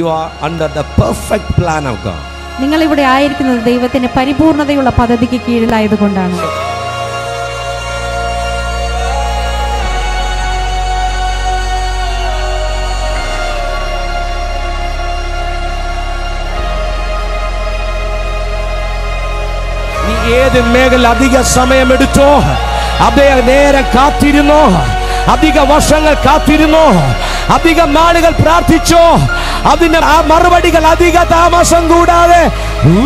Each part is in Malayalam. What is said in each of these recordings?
U are under the perfect plan of God നിങ്ങൾ ഇവിടെ ആയിരിക്കുന്നത് ദൈവത്തിന്റെ പരിപൂർണതയുള്ള പദ്ധതിക്ക് കീഴിലായതുകൊണ്ടാണ് ഏത് മേഖല അധിക സമയമെടുത്തോ അദ്ദേഹം നേരെ കാത്തിരുന്നോ അധിക വർഷങ്ങൾ കാത്തിരുന്നു അധികം നാളുകൾ പ്രാർത്ഥിച്ചോ അതിന്റെ ആ മറുപടികൾ അധിക താമസം കൂടാതെ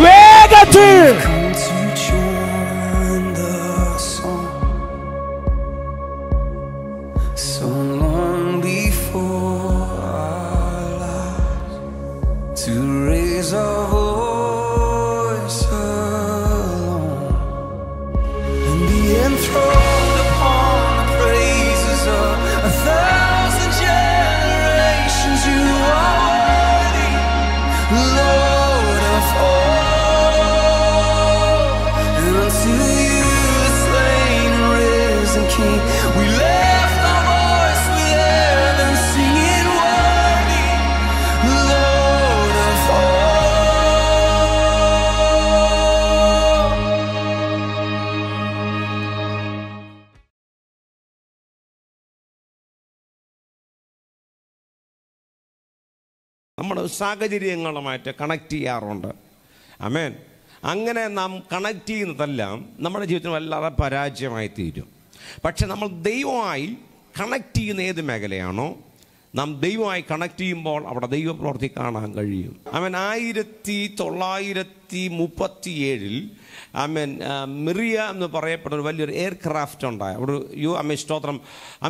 വേഗത്തിൽ നമ്മൾ സാഹചര്യങ്ങളുമായിട്ട് കണക്ട് ചെയ്യാറുണ്ട് അമേൻ അങ്ങനെ നാം കണക്ട് ചെയ്യുന്നതെല്ലാം നമ്മുടെ ജീവിതത്തിൽ വല്ലാതെ പരാജയമായി തീരും പക്ഷെ നമ്മൾ ദൈവമായി കണക്ട് ചെയ്യുന്ന ഏത് മേഖലയാണോ നാം ദൈവമായി കണക്ട് ചെയ്യുമ്പോൾ അവിടെ ദൈവപ്രവൃത്തി കാണാൻ കഴിയും അവൻ ആയിരത്തി തൊള്ളായിരത്തി മുപ്പത്തി ഏഴിൽ അമേൻ മിറിയ എന്ന് പറയപ്പെടുന്ന ഒരു വലിയൊരു എയർക്രാഫ്റ്റ് ഉണ്ടായ ഒരു യു അമേ സ്തോത്രം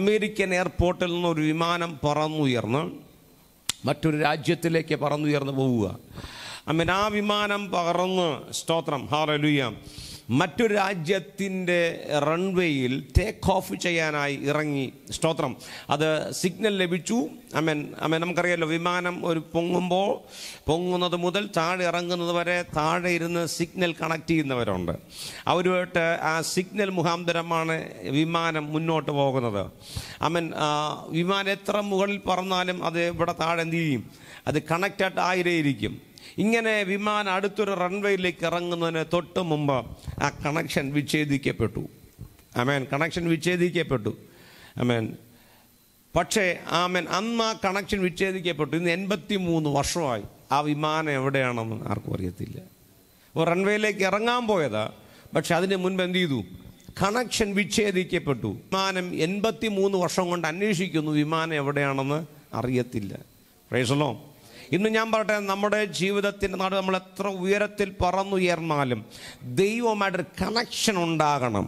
അമേരിക്കൻ എയർപോർട്ടിൽ നിന്ന് ഒരു വിമാനം പറന്നുയർന്ന് മറ്റൊരു രാജ്യത്തിലേക്ക് പറന്നുയർന്നു പോവുക അമ്മൻ ആ വിമാനം പകർന്ന് സ്തോത്രം ഹാറലുയ്യാം മറ്റു രാജ്യത്തിൻ്റെ റൺവേയിൽ ടേക്ക് ഓഫ് ചെയ്യാനായി ഇറങ്ങി സ്തോത്രം അത് സിഗ്നൽ ലഭിച്ചു അമ്മൻ അമേൻ നമുക്കറിയാമല്ലോ വിമാനം ഒരു പൊങ്ങുമ്പോൾ പൊങ്ങുന്നത് മുതൽ താഴെ ഇറങ്ങുന്നത് വരെ താഴെ ഇരുന്ന് സിഗ്നൽ കണക്ട് ചെയ്യുന്നവരുണ്ട് അവരുമായിട്ട് ആ സിഗ്നൽ മുഖാന്തരമാണ് വിമാനം മുന്നോട്ട് പോകുന്നത് അമ്മൻ വിമാനം എത്ര മുകളിൽ പറന്നാലും അത് ഇവിടെ താഴെ എന്ത് ചെയ്യും അത് കണക്റ്റഡ് ആയിരേ ഇരിക്കും ഇങ്ങനെ വിമാനം അടുത്തൊരു റൺവേയിലേക്ക് ഇറങ്ങുന്നതിന് തൊട്ട് മുമ്പ് ആ കണക്ഷൻ വിച്ഛേദിക്കപ്പെട്ടു ആമേൻ കണക്ഷൻ വിച്ഛേദിക്കപ്പെട്ടു ആമേൻ പക്ഷേ ആമേൻ അന്ന് ആ കണക്ഷൻ വിച്ഛേദിക്കപ്പെട്ടു ഇന്ന് എൺപത്തി മൂന്ന് വർഷമായി ആ വിമാനം എവിടെയാണെന്ന് ആർക്കും അറിയത്തില്ല അപ്പോൾ റൺവേയിലേക്ക് ഇറങ്ങാൻ പോയതാ പക്ഷെ അതിന് മുൻപ് എന്ത് ചെയ്തു കണക്ഷൻ വിച്ഛേദിക്കപ്പെട്ടു വിമാനം എൺപത്തി മൂന്ന് വർഷം കൊണ്ട് അന്വേഷിക്കുന്നു വിമാനം എവിടെയാണെന്ന് അറിയത്തില്ല പ്രേസലോ ഇന്ന് ഞാൻ പറയട്ടെ നമ്മുടെ ജീവിതത്തിൻ്റെ നാട് നമ്മൾ എത്ര ഉയരത്തിൽ പറന്നുയർന്നാലും ദൈവമായിട്ടൊരു കണക്ഷൻ ഉണ്ടാകണം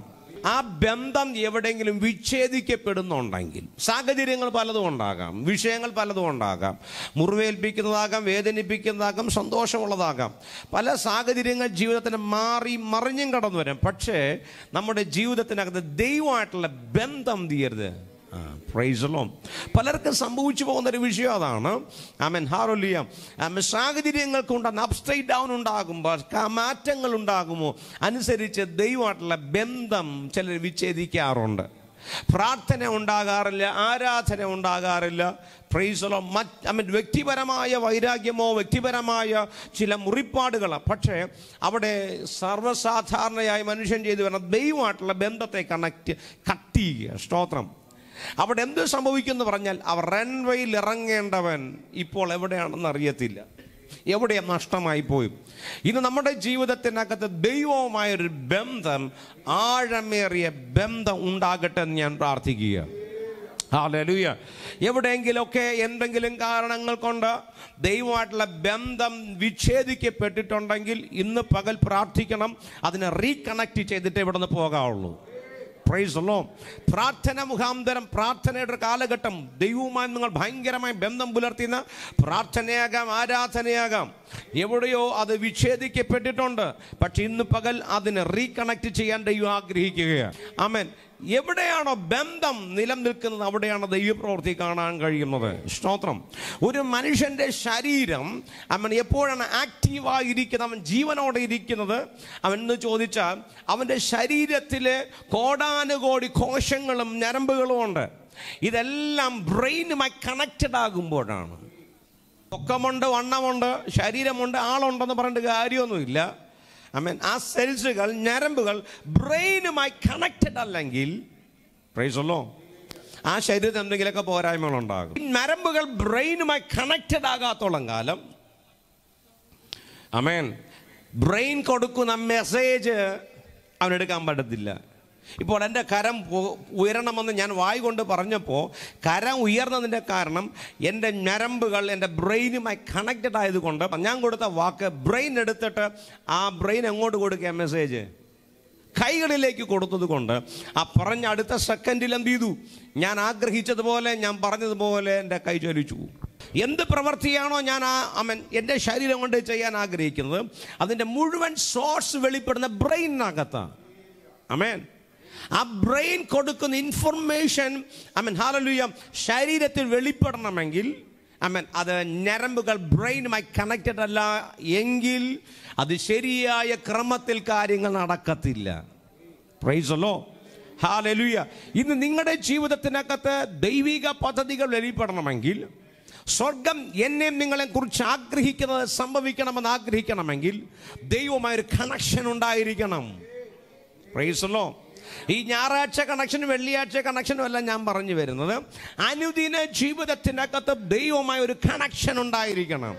ആ ബന്ധം എവിടെയെങ്കിലും വിച്ഛേദിക്കപ്പെടുന്നുണ്ടെങ്കിൽ സാഹചര്യങ്ങൾ പലതും ഉണ്ടാകാം വിഷയങ്ങൾ പലതും ഉണ്ടാകാം മുറിവേൽപ്പിക്കുന്നതാകാം വേദനിപ്പിക്കുന്നതാകാം സന്തോഷമുള്ളതാകാം പല സാഹചര്യങ്ങൾ ജീവിതത്തിന് മാറി മറിഞ്ഞും കടന്നു വരാം പക്ഷേ നമ്മുടെ ജീവിതത്തിനകത്ത് ദൈവമായിട്ടുള്ള ബന്ധം തീയരുത് പ്രൈസലോം പലർക്കും സംഭവിച്ചു പോകുന്ന ഒരു വിഷയം അതാണ് ആമൻ ഹാറൊലിയ ആമൻ സാഹചര്യങ്ങൾക്കുണ്ടാകുന്ന അപ്സ്റ്റൈറ്റ് ഡൗൺ ഉണ്ടാകുമ്പോൾ മാറ്റങ്ങൾ ഉണ്ടാകുമോ അനുസരിച്ച് ദൈവമായിട്ടുള്ള ബന്ധം ചിലർ വിച്ഛേദിക്കാറുണ്ട് പ്രാർത്ഥന ഉണ്ടാകാറില്ല ആരാധന ഉണ്ടാകാറില്ല പ്രൈസലോ മറ്റ് മീൻ വ്യക്തിപരമായ വൈരാഗ്യമോ വ്യക്തിപരമായ ചില മുറിപ്പാടുകളോ പക്ഷേ അവിടെ സർവ്വസാധാരണയായി മനുഷ്യൻ ചെയ്തു വരുന്ന ദൈവമായിട്ടുള്ള ബന്ധത്തെ കണക്ട് കട്ട് ചെയ്യുക സ്തോത്രം അവിടെ എന്ത് സംഭവിക്കുന്നു പറഞ്ഞാൽ അവർ റൺവേയിൽ ഇറങ്ങേണ്ടവൻ ഇപ്പോൾ എവിടെയാണെന്ന് അറിയത്തില്ല എവിടെ നഷ്ടമായി പോയി ഇന്ന് നമ്മുടെ ജീവിതത്തിനകത്ത് ദൈവവുമായൊരു ബന്ധം ആഴമേറിയ ബന്ധം ഉണ്ടാകട്ടെ എന്ന് ഞാൻ പ്രാർത്ഥിക്കുക ഹാലലൂയ എവിടെയെങ്കിലൊക്കെ എന്തെങ്കിലും കാരണങ്ങൾ കൊണ്ട് ദൈവമായിട്ടുള്ള ബന്ധം വിച്ഛേദിക്കപ്പെട്ടിട്ടുണ്ടെങ്കിൽ ഇന്ന് പകൽ പ്രാർത്ഥിക്കണം അതിനെ റീകണക്ട് ചെയ്തിട്ട് ഇവിടെ നിന്ന് പോകാവുള്ളൂ പ്രൈസ് അല്ലോ പ്രാർത്ഥന മുഖാന്തരം പ്രാർത്ഥനയുടെ ഒരു കാലഘട്ടം ദൈവവുമായി നിങ്ങൾ ഭയങ്കരമായി ബന്ധം പുലർത്തിയെന്ന് പ്രാർത്ഥനയാകാം ആരാധനയാകാം എവിടെയോ അത് വിച്ഛേദിക്കപ്പെട്ടിട്ടുണ്ട് പക്ഷെ ഇന്ന് പകൽ അതിനെ റീകണക്ട് ചെയ്യാൻ ദൈവം ആഗ്രഹിക്കുകയാണ് ആമേൻ എവിടെയാണോ ബന്ധം നിലനിൽക്കുന്നത് അവിടെയാണ് ദൈവപ്രവൃത്തി കാണാൻ കഴിയുന്നത് സ്തോത്രം ഒരു മനുഷ്യൻ്റെ ശരീരം അവൻ എപ്പോഴാണ് ആക്റ്റീവായിരിക്കുന്നത് അവൻ ജീവനോടെ ഇരിക്കുന്നത് അവൻ എന്ന് ചോദിച്ചാൽ അവൻ്റെ ശരീരത്തിലെ കോടാനുകോടി കോശങ്ങളും ഞരമ്പുകളും ഉണ്ട് ഇതെല്ലാം ബ്രെയിനുമായി കണക്റ്റഡ് ആകുമ്പോഴാണ് പൊക്കമുണ്ട് വണ്ണമുണ്ട് ശരീരമുണ്ട് ആളുണ്ടെന്ന് പറഞ്ഞിട്ട് കാര്യമൊന്നുമില്ല അമേൻ ആ സെൽസുകൾ ഞരമ്പുകൾ ബ്രെയിനുമായി കണക്റ്റഡ് അല്ലെങ്കിൽ പ്രൈസല്ലോ ആ ശരീരത്തിൽ എന്തെങ്കിലുമൊക്കെ പോരായ്മകൾ ഉണ്ടാകും നരമ്പുകൾ ബ്രെയിനുമായി കണക്റ്റഡ് ആകാത്തോളം കാലം അമേൻ ബ്രെയിൻ കൊടുക്കുന്ന മെസ്സേജ് അവനെടുക്കാൻ പറ്റത്തില്ല ഇപ്പോൾ എൻ്റെ കരം ഉയരണമെന്ന് ഞാൻ വായി കൊണ്ട് പറഞ്ഞപ്പോൾ കരം ഉയർന്നതിൻ്റെ കാരണം എൻ്റെ ഞരമ്പുകൾ എൻ്റെ ബ്രെയിനുമായി കണക്റ്റഡ് ആയതുകൊണ്ട് ഞാൻ കൊടുത്ത വാക്ക് ബ്രെയിൻ എടുത്തിട്ട് ആ ബ്രെയിൻ എങ്ങോട്ട് കൊടുക്കുക മെസ്സേജ് കൈകളിലേക്ക് കൊടുത്തത് കൊണ്ട് ആ പറഞ്ഞ അടുത്ത സെക്കൻഡിൽ എന്ത് ചെയ്തു ഞാൻ ആഗ്രഹിച്ചതുപോലെ ഞാൻ പറഞ്ഞതുപോലെ എൻ്റെ കൈ ചൊലിച്ചു എന്ത് പ്രവൃത്തിയാണോ ഞാൻ ആ അമൻ എൻ്റെ ശരീരം കൊണ്ട് ചെയ്യാൻ ആഗ്രഹിക്കുന്നത് അതിൻ്റെ മുഴുവൻ സോഴ്സ് വെളിപ്പെടുന്ന ബ്രെയിനിനകത്താണ് അമേൻ ആ ബ്രെയിൻ കൊടുക്കുന്ന ഇൻഫർമേഷൻ ഐ മീൻ ഹാലലൂയ ശരീരത്തിൽ വെളിപ്പെടണമെങ്കിൽ ഐ മീൻ അത് ഞരമ്പുകൾ ബ്രെയിനുമായി കണക്റ്റഡ് അല്ല എങ്കിൽ അത് ശരിയായ ക്രമത്തിൽ കാര്യങ്ങൾ നടക്കത്തില്ല പ്രൈസല്ലോ ഹാലലുയ ഇന്ന് നിങ്ങളുടെ ജീവിതത്തിനകത്ത് ദൈവിക പദ്ധതികൾ വെളിപ്പെടണമെങ്കിൽ സ്വർഗം എന്നെയും നിങ്ങളെ കുറിച്ച് ആഗ്രഹിക്കുന്നത് സംഭവിക്കണമെന്ന് ആഗ്രഹിക്കണമെങ്കിൽ ദൈവമായൊരു കണക്ഷൻ ഉണ്ടായിരിക്കണം പ്രൈസല്ലോ ഈ ഞായറാഴ്ച കണക്ഷനും വെള്ളിയാഴ്ച കണക്ഷനും അല്ല ഞാൻ പറഞ്ഞു വരുന്നത് അനുദിന ജീവിതത്തിനകത്ത് ദൈവമായ ഒരു കണക്ഷൻ ഉണ്ടായിരിക്കണം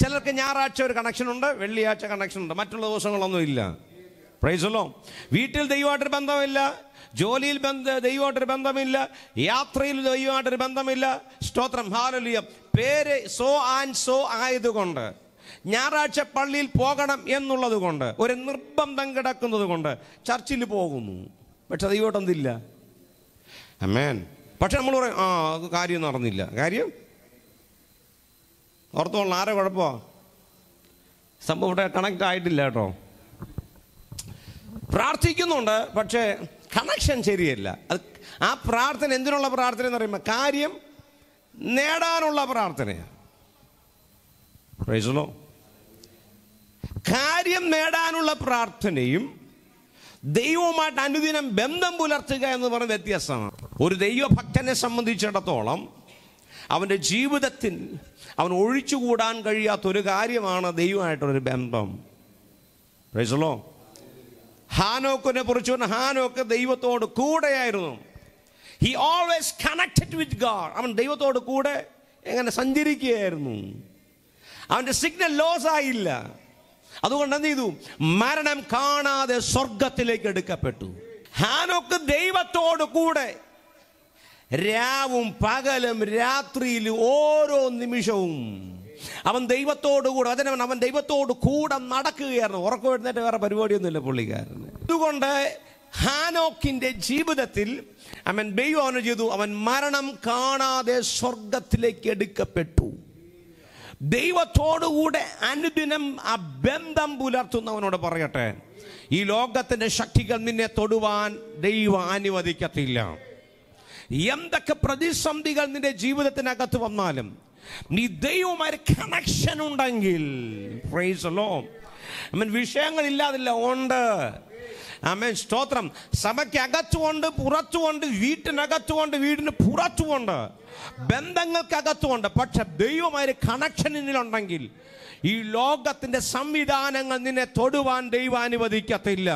ചിലർക്ക് ഞായറാഴ്ച ഒരു കണക്ഷൻ ഉണ്ട് വെള്ളിയാഴ്ച കണക്ഷൻ ഉണ്ട് മറ്റുള്ള ദിവസങ്ങളൊന്നും ഇല്ല പ്രൈസല്ലോ വീട്ടിൽ ദൈവമായിട്ടൊരു ബന്ധമില്ല ജോലിയിൽ ബന്ധ ദൈവമായിട്ടൊരു ബന്ധമില്ല യാത്രയിൽ ദൈവമായിട്ടൊരു ബന്ധമില്ല സ്തോത്രം ഹാലലിയം പേര് സോ ആൻഡ് സോ ആയതുകൊണ്ട് ഞായറാഴ്ച പള്ളിയിൽ പോകണം എന്നുള്ളത് കൊണ്ട് ഒരു നിർബന്ധം കിടക്കുന്നത് കൊണ്ട് ചർച്ചിൽ പോകുന്നു പക്ഷെ ദൈവോട്ടെന്തില്ല അമ്മേൻ പക്ഷെ നമ്മൾ പറയും ആ അത് കാര്യം നടന്നില്ല കാര്യം ഓർത്തോളാം ആരെ കുഴപ്പമോ സംഭവം ഇവിടെ കണക്റ്റ് ആയിട്ടില്ല കേട്ടോ പ്രാർത്ഥിക്കുന്നുണ്ട് പക്ഷേ കണക്ഷൻ ശരിയല്ല അത് ആ പ്രാർത്ഥന എന്തിനുള്ള പ്രാർത്ഥന എന്ന് പറയുമ്പോൾ കാര്യം നേടാനുള്ള പ്രാർത്ഥനയാണ് പ്രൈസലോ കാര്യം നേടാനുള്ള പ്രാർത്ഥനയും ദൈവവുമായിട്ട് അനുദിനം ബന്ധം പുലർത്തുക എന്ന് പറഞ്ഞ വ്യത്യാസമാണ് ഒരു ദൈവഭക്തനെ സംബന്ധിച്ചിടത്തോളം അവൻ്റെ ജീവിതത്തിൽ അവൻ ഒഴിച്ചുകൂടാൻ കഴിയാത്ത ഒരു കാര്യമാണ് ദൈവമായിട്ടൊരു ബന്ധം പ്രൈസലോ ഹാനോക്കിനെ കുറിച്ച് ഹാനോക്ക് ദൈവത്തോട് കൂടെയായിരുന്നു he always connected with God അവൻ ദൈവത്തോട് കൂടെ എങ്ങനെ സഞ്ചരിക്കുകയായിരുന്നു അവൻ്റെ സിഗ്നൽ ലോസ് ആയില്ല അതുകൊണ്ട് എന്ത് ചെയ്തു മരണം കാണാതെ സ്വർഗത്തിലേക്ക് എടുക്കപ്പെട്ടു ഹാനോക്ക് ദൈവത്തോട് കൂടെ രാവും പകലും രാത്രിയിലും ഓരോ നിമിഷവും അവൻ ദൈവത്തോട് കൂടെ അതിനവൻ അവൻ ദൈവത്തോട് കൂടെ നടക്കുകയായിരുന്നു ഉറക്കം എഴുന്നേറ്റ് വേറെ പരിപാടിയൊന്നുമില്ല പുള്ളിക്കാരൻ അതുകൊണ്ട് ഹാനോക്കിന്റെ ജീവിതത്തിൽ അവൻ ദൈവം ചെയ്തു അവൻ മരണം കാണാതെ സ്വർഗത്തിലേക്ക് എടുക്കപ്പെട്ടു ദൈവത്തോടുകൂടെ അനുദിനം അബന്ധം ബന്ധം പുലർത്തുന്നവനോട് പറയട്ടെ ഈ ലോകത്തിൻ്റെ ശക്തികൾ നിന്നെ തൊടുവാൻ ദൈവം അനുവദിക്കത്തില്ല എന്തൊക്കെ പ്രതിസന്ധികൾ നിന്റെ ജീവിതത്തിനകത്ത് വന്നാലും നീ ദൈവമായ കണക്ഷൻ ഉണ്ടെങ്കിൽ വിഷയങ്ങളില്ലാതില്ല ഉണ്ട് ആമേൻ സ്തോത്രം സഭയ്ക്ക് അകത്തുകൊണ്ട് പുറത്തുകൊണ്ട് വീട്ടിനകത്തുകൊണ്ട് വീടിന് പുറത്തുകൊണ്ട് ബന്ധങ്ങൾക്കകത്തുകൊണ്ട് പക്ഷെ ദൈവമായൊരു ഒരു കണക്ഷൻ ഈ ലോകത്തിൻ്റെ സംവിധാനങ്ങൾ നിന്നെ തൊടുവാൻ ദൈവം അനുവദിക്കത്തില്ല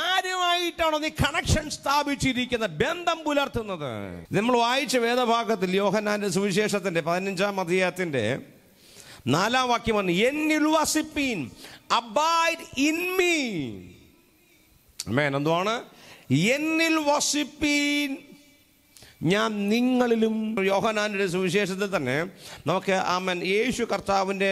ആരുമായിട്ടാണോ നീ കണക്ഷൻ സ്ഥാപിച്ചിരിക്കുന്ന ബന്ധം പുലർത്തുന്നത് നമ്മൾ വായിച്ച വേദഭാഗത്തിൽ യോഹനാന്റെ സുവിശേഷത്തിന്റെ പതിനഞ്ചാം അധ്യായത്തിന്റെ നാലാം വാക്യം പറഞ്ഞു എന്നിൽ വസിപ്പീൻ അബൈഡ് ഇൻ മീ മേൻ എന്തുവാണ് എന്നിൽ വസിപ്പീൻ ഞാൻ നിങ്ങളിലും യോഹനാൻ്റെ സുവിശേഷത്തിൽ തന്നെ നമുക്ക് ആമൻ യേശു കർത്താവിൻ്റെ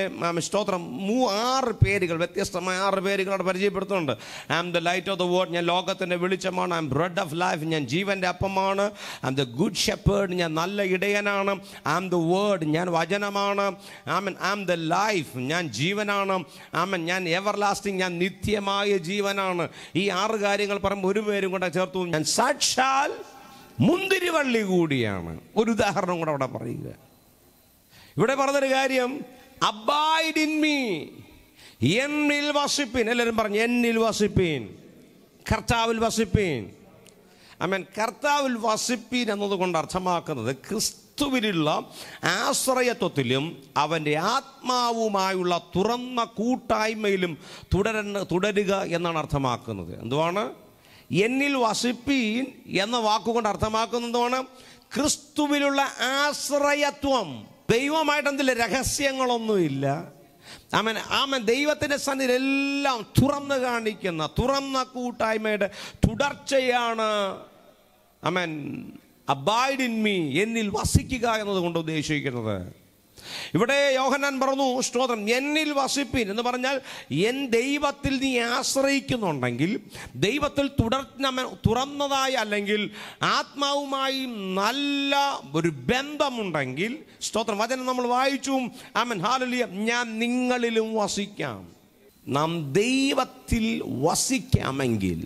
സ്തോത്രം മൂ ആറ് പേരുകൾ വ്യത്യസ്തമായ ആറ് പേരുകൾ അവിടെ പരിചയപ്പെടുത്തുന്നുണ്ട് I am the light of the world ഞാൻ ലോകത്തിൻ്റെ വെളിച്ചമാണ് I am bread of life ഞാൻ ജീവൻ്റെ അപ്പമാണ് I am the good shepherd ഞാൻ നല്ല ഇടയനാണ് ഐ ആം ദ വേർഡ് ഞാൻ വചനമാണ് ആമൻ ഐ ആം ദ ലൈഫ് ഞാൻ ജീവനാണ് ആമൻ ഞാൻ എവർ ലാസ്റ്റിംഗ് ഞാൻ നിത്യമായ ജീവനാണ് ഈ ആറ് കാര്യങ്ങൾ പറയുമ്പോൾ ഒരു പേരും കൂടെ ചേർത്തു ഞാൻ സാക്ഷാൽ മുന്തിരിവള്ളി കൂടിയാണ് ഒരു ഉദാഹരണം കൂടെ അവിടെ പറയുക ഇവിടെ പറഞ്ഞൊരു കാര്യം അബായിഡ് ഇൻ മീ എന്നിൽ വസിപ്പീൻ എല്ലാവരും പറഞ്ഞു എന്നിൽ വസിപ്പീൻ കർത്താവിൽ വസിപ്പീൻ അമേൻ കർത്താവിൽ വസിപ്പീൻ എന്നതുകൊണ്ട് അർത്ഥമാക്കുന്നത് ക്രിസ്തുവിലുള്ള ആശ്രയത്വത്തിലും അവൻ്റെ ആത്മാവുമായുള്ള തുറന്ന കൂട്ടായ്മയിലും തുടരുക എന്നാണ് അർത്ഥമാക്കുന്നത് എന്തുവാണ് എന്നിൽ വസിപ്പീൻ എന്ന വാക്കുകൊണ്ട് അർത്ഥമാക്കുന്നതാണ് ക്രിസ്തുവിലുള്ള ആശ്രയത്വം ദൈവമായിട്ട് എന്തില്ല രഹസ്യങ്ങളൊന്നുമില്ല ആമേൻ ആമൻ ദൈവത്തിൻ്റെ സന്നിധി എല്ലാം തുറന്ന് കാണിക്കുന്ന തുറന്ന കൂട്ടായ്മയുടെ തുടർച്ചയാണ് ആമേൻ അബൈഡ് ഇൻ മീ എന്നിൽ വസിക്കുക എന്നതുകൊണ്ട് ഉദ്ദേശിക്കുന്നത് ഇവിടെ യോഹനാൻ പറഞ്ഞു സ്തോത്രം എന്നിൽ വസിപ്പിൻ എന്ന് പറഞ്ഞാൽ എൻ ദൈവത്തിൽ നീ ആശ്രയിക്കുന്നുണ്ടെങ്കിൽ ദൈവത്തിൽ തുടർന്ന തുറന്നതായി അല്ലെങ്കിൽ ആത്മാവുമായി നല്ല ഒരു ബന്ധമുണ്ടെങ്കിൽ സ്തോത്രം വചനം നമ്മൾ വായിച്ചു ആമൻ ഹാലലിയ ഞാൻ നിങ്ങളിലും വസിക്കാം നാം ദൈവത്തിൽ വസിക്കാമെങ്കിൽ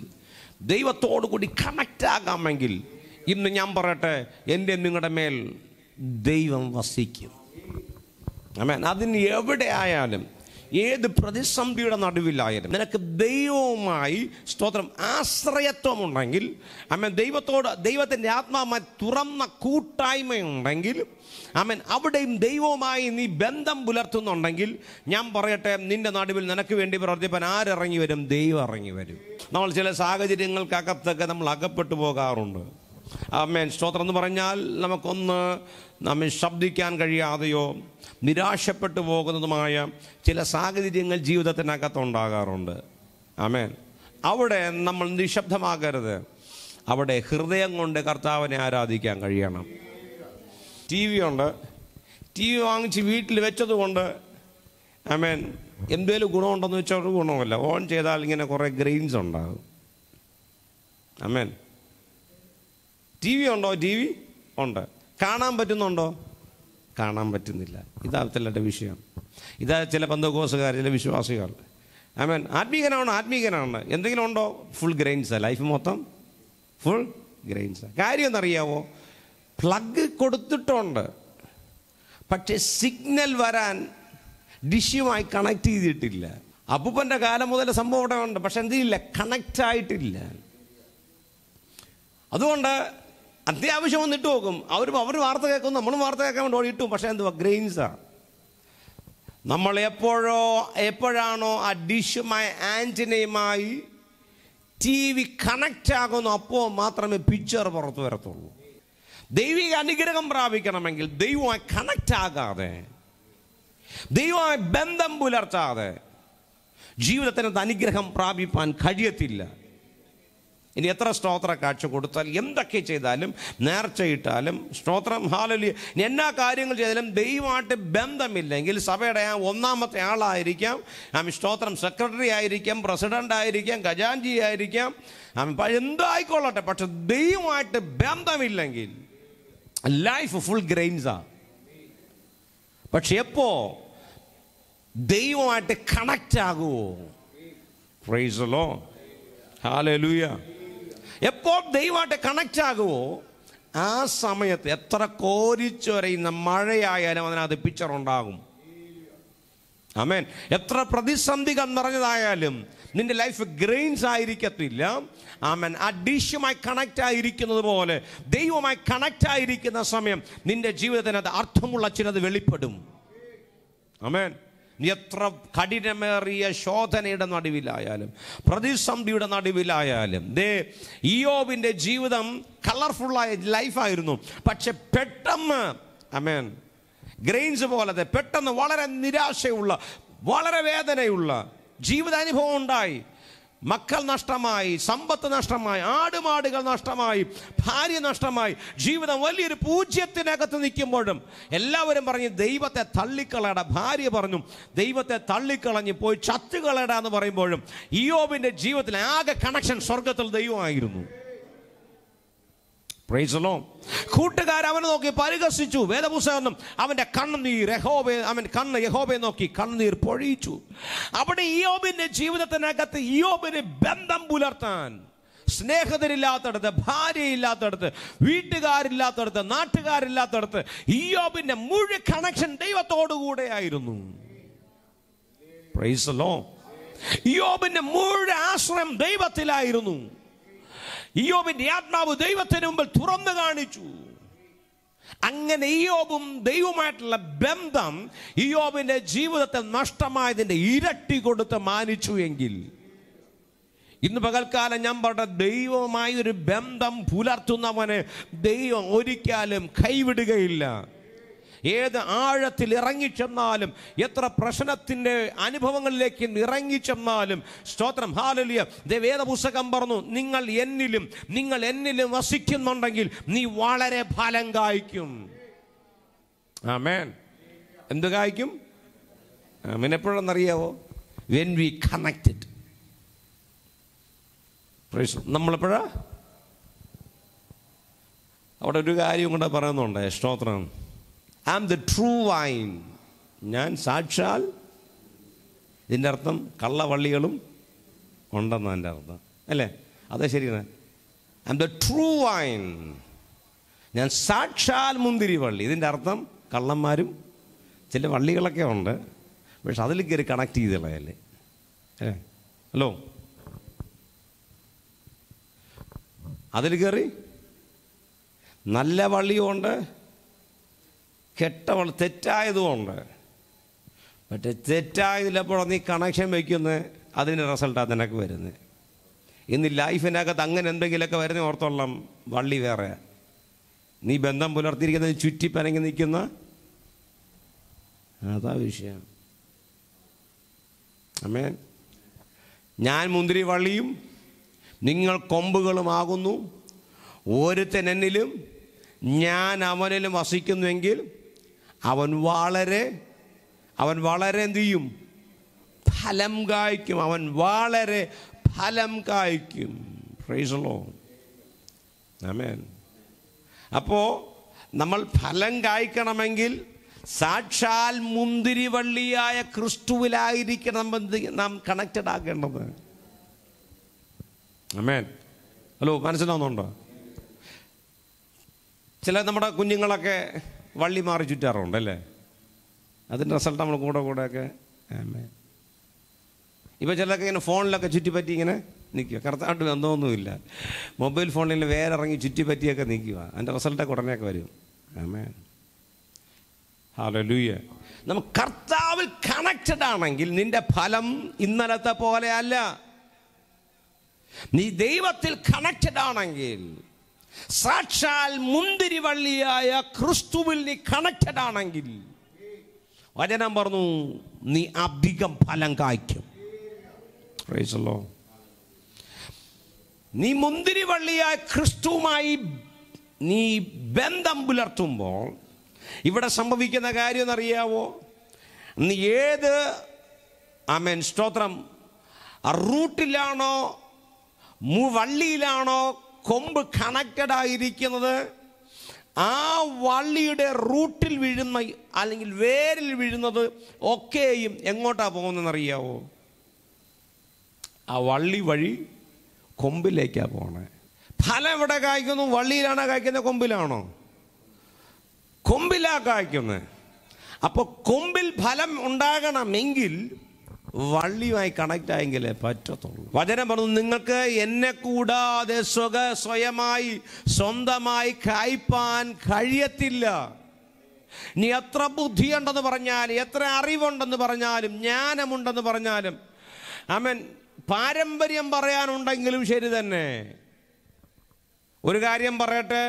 ദൈവത്തോടു കൂടി കണക്റ്റ് ആകാമെങ്കിൽ ഇന്ന് ഞാൻ പറയട്ടെ എൻ്റെ നിങ്ങളുടെ മേൽ ദൈവം വസിക്കും അമേൻ അതിന് എവിടെ ആയാലും ഏത് പ്രതിസന്ധിയുടെ നടുവിലായാലും നിനക്ക് ദൈവവുമായി സ്തോത്രം ആശ്രയത്വം ഉണ്ടെങ്കിൽ അമ്മൻ ദൈവത്തോട് ദൈവത്തിൻ്റെ ആത്മാവുമായി തുറന്ന കൂട്ടായ്മയുണ്ടെങ്കിൽ അമ്മൻ അവിടെയും ദൈവവുമായി നീ ബന്ധം പുലർത്തുന്നുണ്ടെങ്കിൽ ഞാൻ പറയട്ടെ നിന്റെ നടുവിൽ നിനക്ക് വേണ്ടി പ്രവർത്തിപ്പാൻ ആരിറങ്ങി വരും ദൈവം ഇറങ്ങി വരും നമ്മൾ ചില സാഹചര്യങ്ങൾക്കകത്തൊക്കെ നമ്മൾ അകപ്പെട്ടു പോകാറുണ്ട് ആമേൻ സ്തോത്രം എന്ന് പറഞ്ഞാൽ നമുക്കൊന്ന് നമ്മെ ശബ്ദിക്കാൻ കഴിയാതെയോ നിരാശപ്പെട്ടു പോകുന്നതുമായ ചില സാഹചര്യങ്ങൾ ഉണ്ടാകാറുണ്ട് ആമേൻ അവിടെ നമ്മൾ നിശബ്ദമാകരുത് അവിടെ ഹൃദയം കൊണ്ട് കർത്താവിനെ ആരാധിക്കാൻ കഴിയണം ടി വി ഉണ്ട് ടി വി വാങ്ങിച്ച് വീട്ടിൽ വെച്ചതുകൊണ്ട് ആമേൻ എന്തേലും ഗുണമുണ്ടെന്ന് വെച്ചാൽ ഒരു ഗുണമല്ല ഓൺ ചെയ്താൽ ഇങ്ങനെ കുറേ ഗ്രെയിൻസ് ഉണ്ടാകും ആമേൻ ടി വി ഉണ്ടോ ടി വി ഉണ്ട് കാണാൻ പറ്റുന്നുണ്ടോ കാണാൻ പറ്റുന്നില്ല ഇതാ ചിലരുടെ വിഷയം ഇതാ ചില പന്തകോസുകാർ ചില വിശ്വാസികൾ ഐ മീൻ ആത്മീകനാണ് ആത്മീകനാണ് എന്തെങ്കിലും ഉണ്ടോ ഫുൾ ഗ്രെയിൻസാണ് ലൈഫ് മൊത്തം ഫുൾ ഗ്രെയിൻസാണ് കാര്യം എന്നറിയാവോ പ്ലഗ് കൊടുത്തിട്ടുണ്ട് പക്ഷേ സിഗ്നൽ വരാൻ ഡിഷ്യുമായി കണക്ട് ചെയ്തിട്ടില്ല അപ്പൂപ്പൻ്റെ കാലം മുതൽ സംഭവം അവിടെ ഉണ്ട് പക്ഷെ എന്തില്ല കണക്റ്റ് ആയിട്ടില്ല അതുകൊണ്ട് അത്യാവശ്യം വന്നിട്ട് പോകും അവർ അവർ വാർത്ത കേൾക്കും നമ്മളും വാർത്ത കേൾക്കാൻ വേണ്ടി ഓടിയിട്ടും പക്ഷേ എന്തുവാ ഗ്രെയിൻസാണ് നമ്മൾ എപ്പോഴോ എപ്പോഴാണോ ആ ഡിഷുമായി ആൻറ്റിനയുമായി ടി വി കണക്റ്റ് ആകുന്നു അപ്പോൾ മാത്രമേ പിക്ചർ പുറത്തു വരത്തുള്ളൂ ദൈവിക അനുഗ്രഹം പ്രാപിക്കണമെങ്കിൽ ദൈവമായി കണക്റ്റ് ആകാതെ ദൈവമായി ബന്ധം പുലർത്താതെ ജീവിതത്തിന് അനുഗ്രഹം പ്രാപിപ്പാൻ കഴിയത്തില്ല ഇനി എത്ര സ്തോത്ര കാഴ്ച കൊടുത്താൽ എന്തൊക്കെ ചെയ്താലും നേർച്ചയിട്ടാലും സ്തോത്രം ഹാലലി എന്നാ കാര്യങ്ങൾ ചെയ്താലും ദൈവമായിട്ട് ബന്ധമില്ലെങ്കിൽ സഭയുടെ ആ ഒന്നാമത്തെ ആളായിരിക്കാം ആമി സ്തോത്രം സെക്രട്ടറി ആയിരിക്കാം പ്രസിഡൻ്റ് ആയിരിക്കാം ഖജാൻജി ആയിരിക്കാം ആമി എന്തായിക്കൊള്ളട്ടെ പക്ഷെ ദൈവമായിട്ട് ബന്ധമില്ലെങ്കിൽ ലൈഫ് ഫുൾ ഗ്രെയിൻസാണ് പക്ഷെ എപ്പോ ദൈവമായിട്ട് കണക്റ്റ് ആകുമോ ഫ്രൈസലോ ഹാലലൂയ്യ എപ്പോൾ ദൈവമായിട്ട് കണക്റ്റ് ആകുമോ ആ സമയത്ത് എത്ര കോരിച്ചൊരയുന്ന മഴയായാലും അതിനകത്ത് പിക്ചർ ഉണ്ടാകും അമേൻ എത്ര പ്രതിസന്ധി നിറഞ്ഞതായാലും നിന്റെ ലൈഫ് ഗ്രെയിൻസ് ആയിരിക്കത്തില്ല ആമേൻ ആ ഡിഷുമായി കണക്റ്റ് ആയിരിക്കുന്നത് പോലെ ദൈവമായി കണക്റ്റ് ആയിരിക്കുന്ന സമയം നിന്റെ ജീവിതത്തിനകത്ത് അർത്ഥമുള്ള ചിലത് വെളിപ്പെടും അമേൻ എത്ര കഠിനമേറിയ ശോധനയുടെ നടുവിലായാലും പ്രതിസന്ധിയുടെ നടുവിലായാലും ദേ ഇയോബിൻ്റെ ജീവിതം കളർഫുള്ളായ ലൈഫായിരുന്നു പക്ഷെ പെട്ടെന്ന് അമേൻ ഗ്രെയിൻസ് പോലത്തെ പെട്ടെന്ന് വളരെ നിരാശയുള്ള വളരെ വേദനയുള്ള ജീവിതാനുഭവം ഉണ്ടായി മക്കൾ നഷ്ടമായി സമ്പത്ത് നഷ്ടമായി ആടുമാടുകൾ നഷ്ടമായി ഭാര്യ നഷ്ടമായി ജീവിതം വലിയൊരു പൂജ്യത്തിനകത്ത് നിൽക്കുമ്പോഴും എല്ലാവരും പറഞ്ഞു ദൈവത്തെ തള്ളിക്കളയട ഭാര്യ പറഞ്ഞു ദൈവത്തെ തള്ളിക്കളഞ്ഞ് പോയി ചത്തുകളയട എന്ന് പറയുമ്പോഴും ഇയോബിൻ്റെ ജീവിതത്തിൽ ആകെ കണക്ഷൻ സ്വർഗത്തിൽ ദൈവമായിരുന്നു പ്രേസലോ കൂട്ടുകാർ അവനെ നോക്കി പരിഹസിച്ചു വേദപുസ്തകം അവന്റെ കണ്ണുനീർ യഹോബെ അവൻ കണ്ണ് യഹോബെ നോക്കി കണ്ണുനീർ പൊഴിച്ചു അവിടെ ഇയോബിന്റെ ജീവിതത്തിനകത്ത് ഇയോബിന് ബന്ധം പുലർത്താൻ സ്നേഹിതരില്ലാത്തടത്ത് ഭാര്യയില്ലാത്തടത്ത് വീട്ടുകാരില്ലാത്തടത്ത് നാട്ടുകാരില്ലാത്തടത്ത് ഇയോബിന്റെ മുഴു കണക്ഷൻ ദൈവത്തോടുകൂടെ ആയിരുന്നു പ്രൈസലോ ഇയോബിന്റെ മുഴു ആശ്രയം ദൈവത്തിലായിരുന്നു ഇയോബിന്റെ ആത്മാവ് ദൈവത്തിന് മുമ്പിൽ തുറന്നു കാണിച്ചു അങ്ങനെ ഇയോബും ദൈവമായിട്ടുള്ള ബന്ധം ഇയോബിന്റെ ജീവിതത്തെ നഷ്ടമായതിന്റെ ഇരട്ടി കൊടുത്ത് മാനിച്ചു എങ്കിൽ ഇന്ന് പകൽക്കാലം ഞാൻ പറഞ്ഞ ദൈവമായി ഒരു ബന്ധം പുലർത്തുന്നവനെ ദൈവം ഒരിക്കലും കൈവിടുകയില്ല ഏത് ആഴത്തിൽ ഇറങ്ങിച്ചെന്നാലും എത്ര പ്രശ്നത്തിൻ്റെ അനുഭവങ്ങളിലേക്ക് ഇറങ്ങിച്ചെന്നാലും സ്തോത്രം ഹാലലിയ വേദപുസ്തകം പറഞ്ഞു നിങ്ങൾ എന്നിലും നിങ്ങൾ എന്നിലും വസിക്കുന്നുണ്ടെങ്കിൽ നീ വളരെ ഫലം കായ്ക്കും ആമേൻ എന്ത് കായ്ക്കും ആമേൻ എപ്പോഴെന്നറിയാവോ വെൻ വി കണക്റ്റഡ് നമ്മളെപ്പോഴാ അവിടെ ഒരു കാര്യം കൂടെ പറയുന്നുണ്ട് സ്തോത്രം I am the true vine ഞാൻ സാക്ഷാൽ ഇതിൻ്റെ അർത്ഥം കള്ളവള്ളികളും ഉണ്ടെന്നാണ് എൻ്റെ അർത്ഥം അല്ലേ അതെ ശരിയാണ് I am the true vine ഞാൻ സാക്ഷാൽ മുന്തിരി വള്ളി ഇതിൻ്റെ അർത്ഥം കള്ളന്മാരും ചില വള്ളികളൊക്കെ ഉണ്ട് പക്ഷെ അതിൽ കയറി കണക്ട് ചെയ്തുള്ളതല്ലേ അല്ലേ ഹലോ അതിൽ കയറി നല്ല വള്ളിയുമുണ്ട് കെട്ടവൾ തെറ്റായതുമുണ്ട് മറ്റേ തെറ്റായതിലപ്പോഴാണ് നീ കണക്ഷൻ വയ്ക്കുന്നത് അതിന് റിസൾട്ടാണ് നിനക്ക് വരുന്നത് ഇന്ന് ലൈഫിനകത്ത് അങ്ങനെ എന്തെങ്കിലുമൊക്കെ വരുന്ന ഓർത്തോളം വള്ളി വേറെ നീ ബന്ധം പുലർത്തിയിരിക്കുന്നത് ചുറ്റിപ്പനങ്ങി നിൽക്കുന്ന അതാ വിഷയം അമ്മേ ഞാൻ മുന്തിരി വള്ളിയും നിങ്ങൾ കൊമ്പുകളുമാകുന്നു ഒരുത്തൻ ഞാൻ അവനിലും വസിക്കുന്നുവെങ്കിൽ അവൻ വളരെ അവൻ വളരെ എന്തു ചെയ്യും ഫലം കായ്ക്കും അവൻ വളരെ ഫലം കായ്ക്കും പ്രൈസലോ ആമേൻ അപ്പോൾ നമ്മൾ ഫലം കായ്ക്കണമെങ്കിൽ സാക്ഷാൽ വള്ളിയായ ക്രിസ്തുവിലായിരിക്കണം നാം കണക്റ്റഡ് ആക്കേണ്ടത് ആമേൻ ഹലോ മനസ്സിലാവുന്നുണ്ടോ ചില നമ്മുടെ കുഞ്ഞുങ്ങളൊക്കെ വള്ളി മാറി ചുറ്റാറുണ്ട് അല്ലേ അതിൻ്റെ റിസൾട്ട് നമ്മൾ കൂടെ കൂടെയൊക്കെ ഇപ്പോൾ ചിലർക്ക് ഇങ്ങനെ ഫോണിലൊക്കെ ചുറ്റിപ്പറ്റി ഇങ്ങനെ നിൽക്കുക കറക്റ്റായിട്ട് ബന്ധമൊന്നുമില്ല മൊബൈൽ ഫോണിൽ വേറെ ഇറങ്ങി ചുറ്റിപ്പറ്റിയൊക്കെ നിൽക്കുക അതിൻ്റെ റിസൾട്ടൊക്കെ ഉടനെയൊക്കെ വരും ആമേ ഹലോ ലൂയ നമ്മൾ കർത്താവിൽ കണക്റ്റഡ് ആണെങ്കിൽ നിന്റെ ഫലം ഇന്നലത്തെ പോലെ അല്ല നീ ദൈവത്തിൽ കണക്റ്റഡ് ആണെങ്കിൽ സാക്ഷാൽ മുന്തിരിവള്ളിയായ ക്രിസ്തുവിൽ നീ കണക്റ്റഡ് ആണെങ്കിൽ വചനം പറഞ്ഞു നീ അധികം ഫലം കായ്ക്കും നീ മുന്തിരി മുന്തിരിവള്ളിയായ ക്രിസ്തുവുമായി നീ ബന്ധം പുലർത്തുമ്പോൾ ഇവിടെ സംഭവിക്കുന്ന കാര്യം എന്നറിയാവോ നീ ഏത് ആമേൻ സ്തോത്രം റൂട്ടിലാണോ വള്ളിയിലാണോ കൊമ്പ് കണക്റ്റഡ് ആ വള്ളിയുടെ റൂട്ടിൽ വീഴുന്ന അല്ലെങ്കിൽ വേരിൽ വീഴുന്നത് ഒക്കെയും എങ്ങോട്ടാ അറിയാവോ ആ വള്ളി വഴി കൊമ്പിലേക്കാണ് പോണേ ഫലം എവിടെ കായ്ക്കുന്നു വള്ളിയിലാണോ കായ്ക്കുന്നത് കൊമ്പിലാണോ കൊമ്പിലാ കായ്ക്കുന്നത് അപ്പോൾ കൊമ്പിൽ ഫലം ഉണ്ടാകണമെങ്കിൽ വള്ളിയുമായി കണക്റ്റ് ആയെങ്കിലേ പറ്റത്തുള്ളൂ വചനം പറഞ്ഞു നിങ്ങൾക്ക് എന്നെ കൂടാതെ സ്വക സ്വയമായി സ്വന്തമായി കായ്പാൻ കഴിയത്തില്ല നീ എത്ര ബുദ്ധിയുണ്ടെന്ന് പറഞ്ഞാലും എത്ര അറിവുണ്ടെന്ന് പറഞ്ഞാലും ജ്ഞാനമുണ്ടെന്ന് പറഞ്ഞാലും അമൻ പാരമ്പര്യം പറയാനുണ്ടെങ്കിലും ശരി തന്നെ ഒരു കാര്യം പറയട്ടെ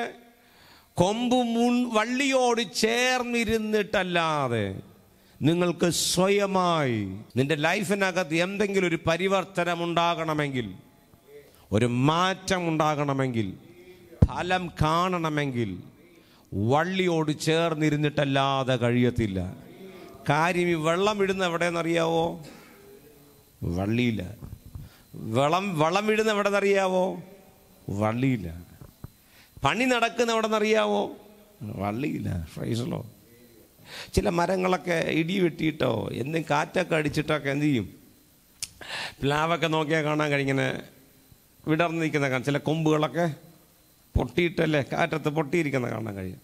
കൊമ്പ് മുൻ വള്ളിയോട് ചേർന്നിരുന്നിട്ടല്ലാതെ നിങ്ങൾക്ക് സ്വയമായി നിന്റെ ലൈഫിനകത്ത് എന്തെങ്കിലും ഒരു പരിവർത്തനം ഉണ്ടാകണമെങ്കിൽ ഒരു മാറ്റം ഉണ്ടാകണമെങ്കിൽ ഫലം കാണണമെങ്കിൽ വള്ളിയോട് ചേർന്നിരുന്നിട്ടല്ലാതെ കഴിയത്തില്ല കാര്യം ഈ വെള്ളം ഇടുന്ന എവിടെയെന്നറിയാവോ വള്ളിയില്ല വെള്ളം വളം ഇടുന്ന നിന്നറിയാവോ വള്ളിയില്ല പണി നടക്കുന്ന നിന്നറിയാവോ വള്ളിയില്ല ഫ്രൈസലോ ചില മരങ്ങളൊക്കെ ഇടി വെട്ടിയിട്ടോ എന്തും കാറ്റൊക്കെ അടിച്ചിട്ടൊക്കെ എന്ത് ചെയ്യും പ്ലാവൊക്കെ നോക്കിയാൽ കാണാൻ കഴിങ്ങനെ വിടർന്ന് നിൽക്കുന്ന കാണാം ചില കൊമ്പുകളൊക്കെ പൊട്ടിയിട്ടല്ലേ കാറ്റത്ത് പൊട്ടിയിരിക്കുന്ന കാണാൻ കഴിയും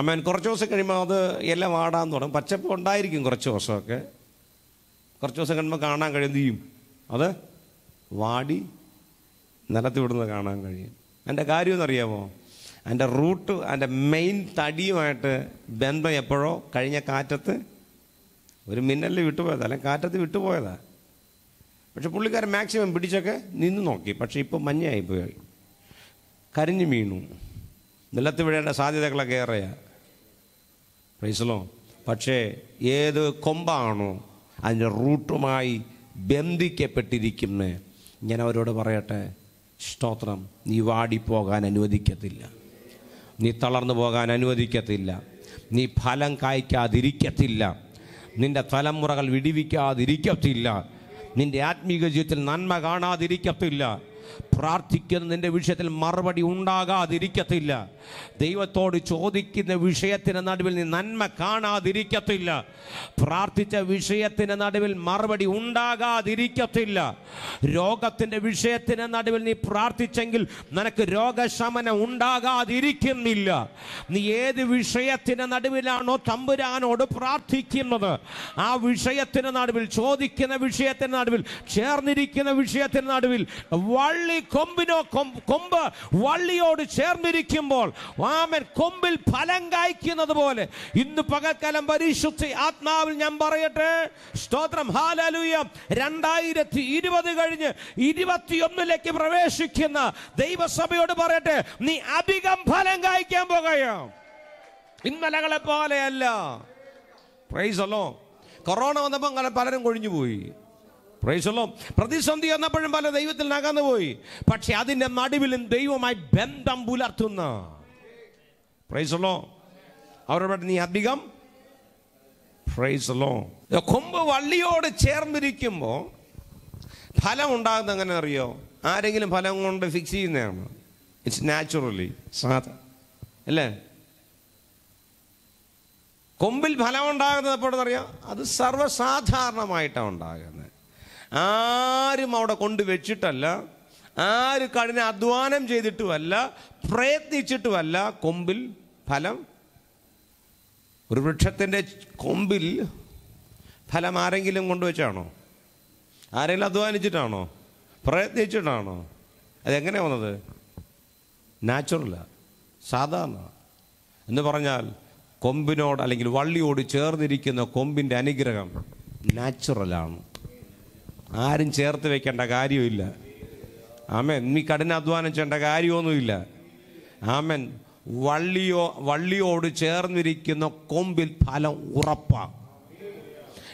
അമ്മൻ കുറച്ച് ദിവസം കഴിയുമ്പോൾ അത് എല്ലാം വാടാൻ തുടങ്ങും പച്ചപ്പ് ഉണ്ടായിരിക്കും കുറച്ച് ദിവസമൊക്കെ കുറച്ച് ദിവസം കഴിയുമ്പോൾ കാണാൻ കഴിയും എന്ത് ചെയ്യും അത് വാടി നിലത്ത് വിടുന്നത് കാണാൻ കഴിയും എൻ്റെ കാര്യമെന്നറിയാമോ അതിൻ്റെ റൂട്ട് അതിൻ്റെ മെയിൻ തടിയുമായിട്ട് ബന്ധം എപ്പോഴോ കഴിഞ്ഞ കാറ്റത്ത് ഒരു മിന്നലിൽ വിട്ടുപോയതാ അല്ലെങ്കിൽ കാറ്റത്ത് വിട്ടുപോയതാ പക്ഷെ പുള്ളിക്കാരൻ മാക്സിമം പിടിച്ചൊക്കെ നിന്ന് നോക്കി പക്ഷേ ഇപ്പോൾ മഞ്ഞയായിപ്പോയി കരിഞ്ഞു വീണു നിലത്ത് വിഴേണ്ട സാധ്യതകളൊക്കെ ഏറെയാ പ്രൈസലോ പക്ഷേ ഏത് കൊമ്പാണോ അതിൻ്റെ റൂട്ടുമായി ബന്ധിക്കപ്പെട്ടിരിക്കുന്നത് ഞാൻ അവരോട് പറയട്ടെ സ്തോത്രം നീ വാടിപ്പോകാൻ അനുവദിക്കത്തില്ല നീ തളർന്നു പോകാൻ അനുവദിക്കത്തില്ല നീ ഫലം കായ്ക്കാതിരിക്കത്തില്ല നിൻ്റെ തലമുറകൾ വിടിവിക്കാതിരിക്കത്തില്ല നിൻ്റെ ആത്മീക ജീവിതത്തിൽ നന്മ കാണാതിരിക്കത്തില്ല പ്രാർത്ഥിക്കുന്നതിൻ്റെ വിഷയത്തിൽ മറുപടി ഉണ്ടാകാതിരിക്കത്തില്ല ദൈവത്തോട് ചോദിക്കുന്ന വിഷയത്തിന് നടുവിൽ നീ നന്മ കാണാതിരിക്കത്തില്ല പ്രാർത്ഥിച്ച വിഷയത്തിന് നടുവിൽ മറുപടി ഉണ്ടാകാതിരിക്കത്തില്ല രോഗത്തിൻ്റെ വിഷയത്തിന് നടുവിൽ നീ പ്രാർത്ഥിച്ചെങ്കിൽ നിനക്ക് രോഗശമനം ഉണ്ടാകാതിരിക്കുന്നില്ല നീ ഏത് വിഷയത്തിന് നടുവിലാണോ തമ്പുരാനോട് പ്രാർത്ഥിക്കുന്നത് ആ വിഷയത്തിന് നടുവിൽ ചോദിക്കുന്ന വിഷയത്തിന് നടുവിൽ ചേർന്നിരിക്കുന്ന വിഷയത്തിന് നടുവിൽ വള്ളി കൊമ്പിനോ കൊമ്പ് വള്ളിയോട് ചേർന്നിരിക്കുമ്പോൾ ആമൻ കൊമ്പിൽ ഫലം കായ്ക്കുന്നത് പോലെ ഇന്ന് പകൽക്കാലം പരിശുദ്ധ ആത്മാവിൽ ഞാൻ പറയട്ടെ സ്തോത്രം ഹാലലൂയ രണ്ടായിരത്തി ഇരുപത് കഴിഞ്ഞ് ഇരുപത്തിയൊന്നിലേക്ക് പ്രവേശിക്കുന്ന ദൈവസഭയോട് പറയട്ടെ നീ അധികം ഫലം കായ്ക്കാൻ പോകയോ ഇന്നലകളെ പോലെയല്ല പ്രൈസ് അല്ലോ കൊറോണ വന്നപ്പോൾ അങ്ങനെ പലരും കൊഴിഞ്ഞു പോയി പ്രൈസല്ലോ പ്രതിസന്ധി വന്നപ്പോഴും പല ദൈവത്തിൽ നകന്നു പോയി പക്ഷെ അതിൻ്റെ നടുവിലും ദൈവമായി ബന്ധം പുലർത്തുന്ന പ്രൈസല്ലോ അവരോട് നീ അധികം പ്രൈസല്ലോ കൊമ്പ് വള്ളിയോട് ചേർന്നിരിക്കുമ്പോൾ ഫലം ഉണ്ടാകുന്ന എങ്ങനെ അറിയോ ആരെങ്കിലും ഫലം കൊണ്ട് ഫിക്സ് ചെയ്യുന്നതാണ് ഇറ്റ്സ് നാച്ചുറലി സാധ അല്ലേ കൊമ്പിൽ ഫലം ഉണ്ടാകുന്നത് എപ്പോഴെന്നറിയാം അത് സർവ്വസാധാരണമായിട്ടാണ് ഉണ്ടാകുന്നത് ആരും അവിടെ കൊണ്ട് വെച്ചിട്ടല്ല ആര് കഠിന അധ്വാനം ചെയ്തിട്ടുമല്ല പ്രയത്നിച്ചിട്ടുമല്ല കൊമ്പിൽ ഫലം ഒരു വൃക്ഷത്തിൻ്റെ കൊമ്പിൽ ഫലം ആരെങ്കിലും കൊണ്ടുവച്ചാണോ ആരെങ്കിലും അധ്വാനിച്ചിട്ടാണോ പ്രയത്നിച്ചിട്ടാണോ അതെങ്ങനെ വന്നത് നാച്ചുറലാണ് സാധാരണ എന്ന് പറഞ്ഞാൽ കൊമ്പിനോട് അല്ലെങ്കിൽ വള്ളിയോട് ചേർന്നിരിക്കുന്ന കൊമ്പിൻ്റെ അനുഗ്രഹം നാച്ചുറലാണ് ആരും ചേർത്ത് വെക്കേണ്ട കാര്യമില്ല ആമൻ നീ കഠിനാധ്വാനം ചെയ്യേണ്ട കാര്യമൊന്നുമില്ല ആമൻ വള്ളിയോ വള്ളിയോട് ചേർന്നിരിക്കുന്ന കൊമ്പിൽ ഫലം ഉറപ്പാണ്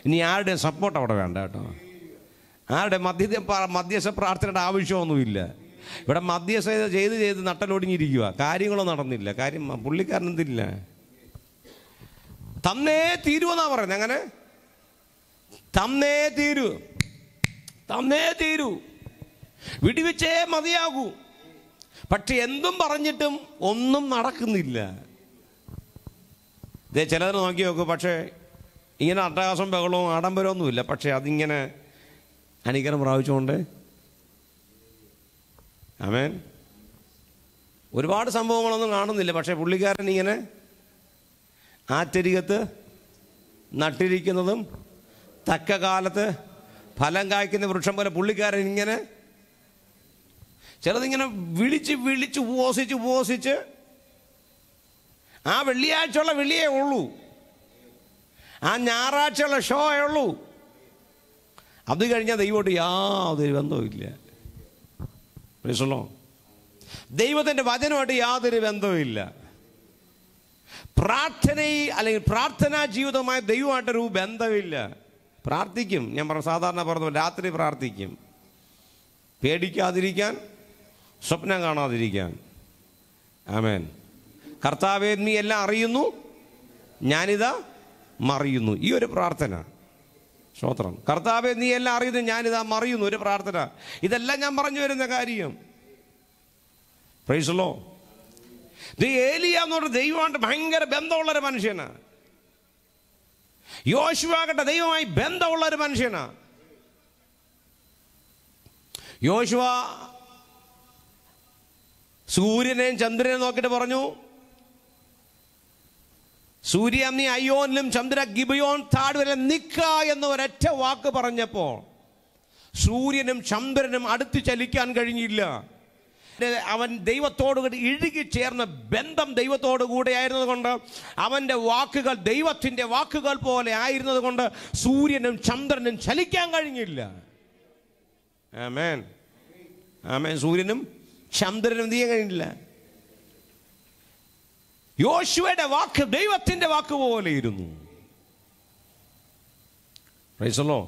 ഇനി ആരുടെ സപ്പോർട്ട് അവിടെ വേണ്ട കേട്ടോ ആരുടെ മധ്യ മധ്യസ്ഥ പ്രാർത്ഥനയുടെ ആവശ്യമൊന്നുമില്ല ഇവിടെ മധ്യസ്ഥ ചെയ്ത് ചെയ്ത് നട്ടലൊടിഞ്ഞിരിക്കുക കാര്യങ്ങളോ നടന്നില്ല കാര്യം പുള്ളിക്കാരനെന്തില്ല തന്നേ തീരുവെന്നാ പറയുന്നത് അങ്ങനെ തന്നേ തീരൂ തന്നേ തീരൂ വിടിവെച്ചേ മതിയാകൂ പക്ഷെ എന്തും പറഞ്ഞിട്ടും ഒന്നും നടക്കുന്നില്ല ഇതേ ചിലതിനെ നോക്കി നോക്കൂ പക്ഷേ ഇങ്ങനെ അട്ടഹാസം ബഹളവും ആഡംബരമൊന്നുമില്ല പക്ഷേ അതിങ്ങനെ അനുഗ്രഹം പ്രാപിച്ചുകൊണ്ട് ആമേൻ ഒരുപാട് സംഭവങ്ങളൊന്നും കാണുന്നില്ല പക്ഷേ പുള്ളിക്കാരൻ ഇങ്ങനെ ആറ്റരികത്ത് നട്ടിരിക്കുന്നതും തക്ക കാലത്ത് ഫലം കായ്ക്കുന്ന വൃക്ഷം പോലെ പുള്ളിക്കാരൻ ഇങ്ങനെ ചിലതിങ്ങനെ വിളിച്ച് വിളിച്ച് ഉപവസിച്ച് ഉപവസിച്ച് ആ വെള്ളിയാഴ്ചയുള്ള വെള്ളിയേ ഉള്ളൂ ആ ഞായറാഴ്ചയുള്ള ഷോയേ ഉള്ളൂ അത് കഴിഞ്ഞാൽ ദൈവമായിട്ട് യാതൊരു ബന്ധവുമില്ല മനസ്സിലോ ദൈവത്തിൻ്റെ വചനമായിട്ട് യാതൊരു ബന്ധവുമില്ല പ്രാർത്ഥനയിൽ അല്ലെങ്കിൽ പ്രാർത്ഥനാ ജീവിതമായ ദൈവമായിട്ടൊരു ബന്ധമില്ല പ്രാർത്ഥിക്കും ഞാൻ പറഞ്ഞു സാധാരണ പറഞ്ഞു രാത്രി പ്രാർത്ഥിക്കും പേടിക്കാതിരിക്കാൻ സ്വപ്നം കാണാതിരിക്കാൻ ആമേൻ കർത്താവെ നീ എല്ലാം അറിയുന്നു ഞാനിതാ മറിയുന്നു ഈ ഒരു പ്രാർത്ഥന സ്തോത്രം കർത്താവെ നീ എല്ലാം അറിയുന്നു ഞാനിതാ മറിയുന്നു ഒരു പ്രാർത്ഥന ഇതെല്ലാം ഞാൻ പറഞ്ഞു വരുന്ന കാര്യം പ്രൈസുള്ളോ നീ ഏലിയ എന്നോട് ദൈവമായിട്ട് ഭയങ്കര ബന്ധമുള്ളൊരു മനുഷ്യനാണ് യോശുവാകട്ടെ ദൈവമായി ബന്ധമുള്ള ഒരു മനുഷ്യനാണ് യോശുവ സൂര്യനെയും ചന്ദ്രനെയും നോക്കിയിട്ട് പറഞ്ഞു സൂര്യ നീ അയ്യോനിലും ചന്ദ്ര ഗിബയോൻ താഴ്വരെ നിക്ക എന്ന ഒരൊറ്റ വാക്ക് പറഞ്ഞപ്പോൾ സൂര്യനും ചന്ദ്രനും അടുത്ത് ചലിക്കാൻ കഴിഞ്ഞില്ല അവൻ ദൈവത്തോട് ഇഴുകി ചേർന്ന ബന്ധം ദൈവത്തോട് കൂടെ ആയിരുന്നതുകൊണ്ട് അവൻ്റെ വാക്കുകൾ ദൈവത്തിൻ്റെ വാക്കുകൾ പോലെ ആയിരുന്നതുകൊണ്ട് സൂര്യനും ചന്ദ്രനും ചലിക്കാൻ കഴിഞ്ഞില്ല ആമേൻ ആമേൻ സൂര്യനും ചന്ദ്രനും എന്ത് ചെയ്യാൻ കഴിഞ്ഞില്ല യോശുവയുടെ വാക്ക് ദൈവത്തിൻ്റെ വാക്ക് പോലെ ഇരുന്നു റൈസല്ലോ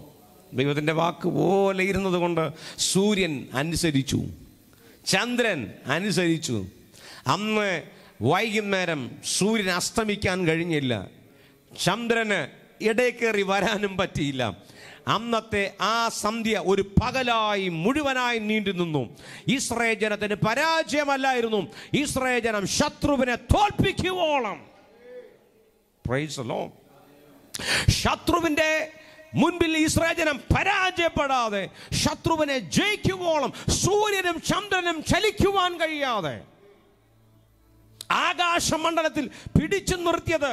ദൈവത്തിൻ്റെ വാക്ക് പോലെ ഇരുന്നത് കൊണ്ട് സൂര്യൻ അനുസരിച്ചു ചന്ദ്രൻ അനുസരിച്ചു അന്ന് വൈകുന്നേരം സൂര്യൻ അസ്തമിക്കാൻ കഴിഞ്ഞില്ല ചന്ദ്രന് ഇടയ്ക്കേറി വരാനും പറ്റിയില്ല അന്നത്തെ ആ സന്ധ്യ ഒരു പകലായി മുഴുവനായി നീണ്ടു നിന്നു ഇസ്രേ ജനത്തിന് പരാജയമല്ലായിരുന്നു ഇസ്രേ ജനം ശത്രുവിനെ തോൽപ്പിക്കുവോളം ശത്രുവിന്റെ മുൻപിൽ ഇസ്രാജനം പരാജയപ്പെടാതെ ശത്രുവിനെ ജയിക്കുവോളം സൂര്യനും ചന്ദ്രനും ചലിക്കുവാൻ കഴിയാതെ ആകാശമണ്ഡലത്തിൽ പിടിച്ചു നിർത്തിയത്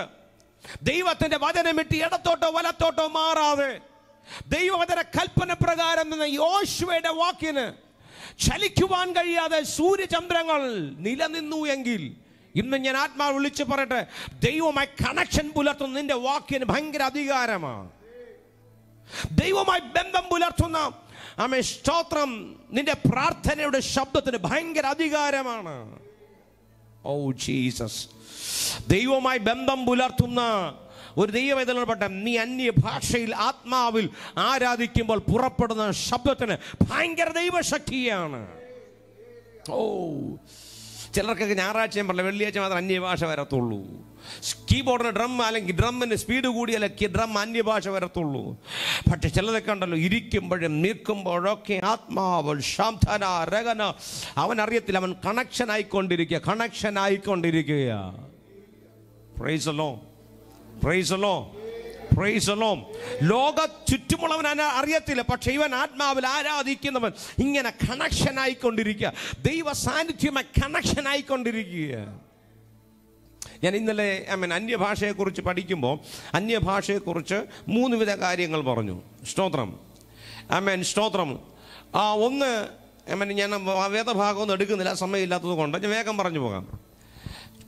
ദൈവത്തിന്റെ വചനമിട്ട് ഇടത്തോട്ടോ വലത്തോട്ടോ മാറാതെ ദൈവവചന കൽപ്പന പ്രകാരം നിന്ന യോശുവയുടെ വാക്കിന് ചലിക്കുവാൻ കഴിയാതെ സൂര്യചന്ദ്രങ്ങൾ നിലനിന്നു എങ്കിൽ ഇന്ന് ഞാൻ ആത്മാവ് വിളിച്ചു പറയട്ടെ ദൈവമായി കണക്ഷൻ പുലർത്തുന്ന നിന്റെ വാക്കിന് ഭയങ്കര അധികാരമാണ് ദൈവമായി ബന്ധം പുലർത്തുന്ന ആമേ സ്തോത്രം നിന്റെ പ്രാർത്ഥനയുടെ ശബ്ദത്തിന് ഭയങ്കര അധികാരമാണ് ഓ ജീസസ് ദൈവമായി ബന്ധം പുലർത്തുന്ന ഒരു ദൈവവേദനപ്പെട്ട നീ അന്യ ഭാഷയിൽ ആത്മാവിൽ ആരാധിക്കുമ്പോൾ പുറപ്പെടുന്ന ശബ്ദത്തിന് ഭയങ്കര ദൈവശക്തിയാണ് ഓ ചിലർക്കൊക്കെ ഞായറാഴ്ചയും പറഞ്ഞ വെള്ളിയാഴ്ച മാത്രം അന്യഭാഷ വരത്തുള്ളൂ കീബോർഡിന് ഡ്രം അല്ലെങ്കിൽ ഡ്രമ്മിന് സ്പീഡ് കൂടിയാലൊക്കെ ഡ്രം അന്യഭാഷ വരത്തുള്ളൂ പക്ഷെ ചിലതൊക്കെ ഉണ്ടല്ലോ ഇരിക്കുമ്പോഴും നിൽക്കുമ്പോഴൊക്കെ ആത്മാവൾ ശാന്തന രകന അവൻ അറിയത്തില്ല അവൻ കണക്ഷൻ ആയിക്കൊണ്ടിരിക്കുക കണക്ഷൻ ആയിക്കൊണ്ടിരിക്കുക പ്രൈസലോ പ്രൈസലോ ലോക ചുറ്റുമുള്ളവൻ അറിയത്തില്ല പക്ഷെ ഇവൻ ആത്മാവിൽ ആരാധിക്കുന്നവൻ ഇങ്ങനെ കണക്ഷൻ ആയിക്കൊണ്ടിരിക്കുക ദൈവ സാന്നിധ്യമായി കണക്ഷൻ ആയിക്കൊണ്ടിരിക്കുക ഞാൻ ഇന്നലെ ഐ മീൻ അന്യഭാഷയെക്കുറിച്ച് പഠിക്കുമ്പോൾ അന്യഭാഷയെക്കുറിച്ച് മൂന്ന് വിധ കാര്യങ്ങൾ പറഞ്ഞു സ്തോത്രം ഐ മീൻ സ്തോത്രം ആ ഒന്ന് ഐ മീൻ ഞാൻ വേദഭാഗമൊന്നും എടുക്കുന്നില്ല സമയമില്ലാത്തത് കൊണ്ട് ഞാൻ വേഗം പറഞ്ഞു പോകാം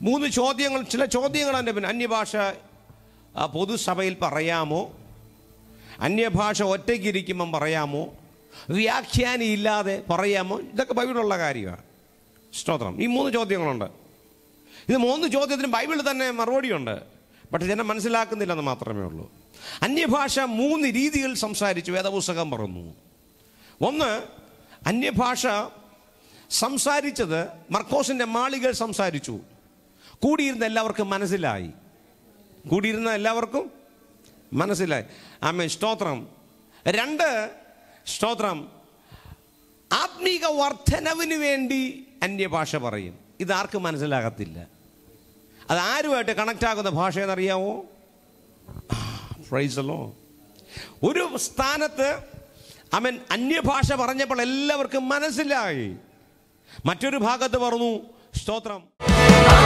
മൂന്ന് ചോദ്യങ്ങൾ ചില ചോദ്യങ്ങളാണ് പിന്നെ അന്യഭാഷ ആ പൊതുസഭയിൽ പറയാമോ അന്യഭാഷ ഇരിക്കുമ്പം പറയാമോ വ്യാഖ്യാനി ഇല്ലാതെ പറയാമോ ഇതൊക്കെ ബൈബിളുള്ള കാര്യമാണ് സ്തോത്രം ഈ മൂന്ന് ചോദ്യങ്ങളുണ്ട് ഇത് മൂന്ന് ചോദ്യത്തിന് ബൈബിളിൽ തന്നെ മറുപടിയുണ്ട് പക്ഷെ ജനം മനസ്സിലാക്കുന്നില്ലെന്ന് മാത്രമേ ഉള്ളൂ അന്യഭാഷ മൂന്ന് രീതിയിൽ സംസാരിച്ചു വേദപുസ്തകം പറഞ്ഞു ഒന്ന് അന്യഭാഷ സംസാരിച്ചത് മർക്കോസിൻ്റെ മാളികൾ സംസാരിച്ചു കൂടിയിരുന്ന എല്ലാവർക്കും മനസ്സിലായി കൂടിയിരുന്ന എല്ലാവർക്കും മനസ്സിലായി ആമ സ്തോത്രം രണ്ട് സ്തോത്രം ആത്മീക വർധനവിന് വേണ്ടി അന്യഭാഷ പറയും ഇതാർക്കും മനസ്സിലാകത്തില്ല അത് ആരുമായിട്ട് കണക്റ്റ് ആകുന്ന ഭാഷ എന്നറിയാമോ പ്രൈസല്ലോ ഒരു സ്ഥാനത്ത് അവൻ അന്യഭാഷ പറഞ്ഞപ്പോൾ എല്ലാവർക്കും മനസ്സിലായി മറ്റൊരു ഭാഗത്ത് പറഞ്ഞു സ്തോത്രം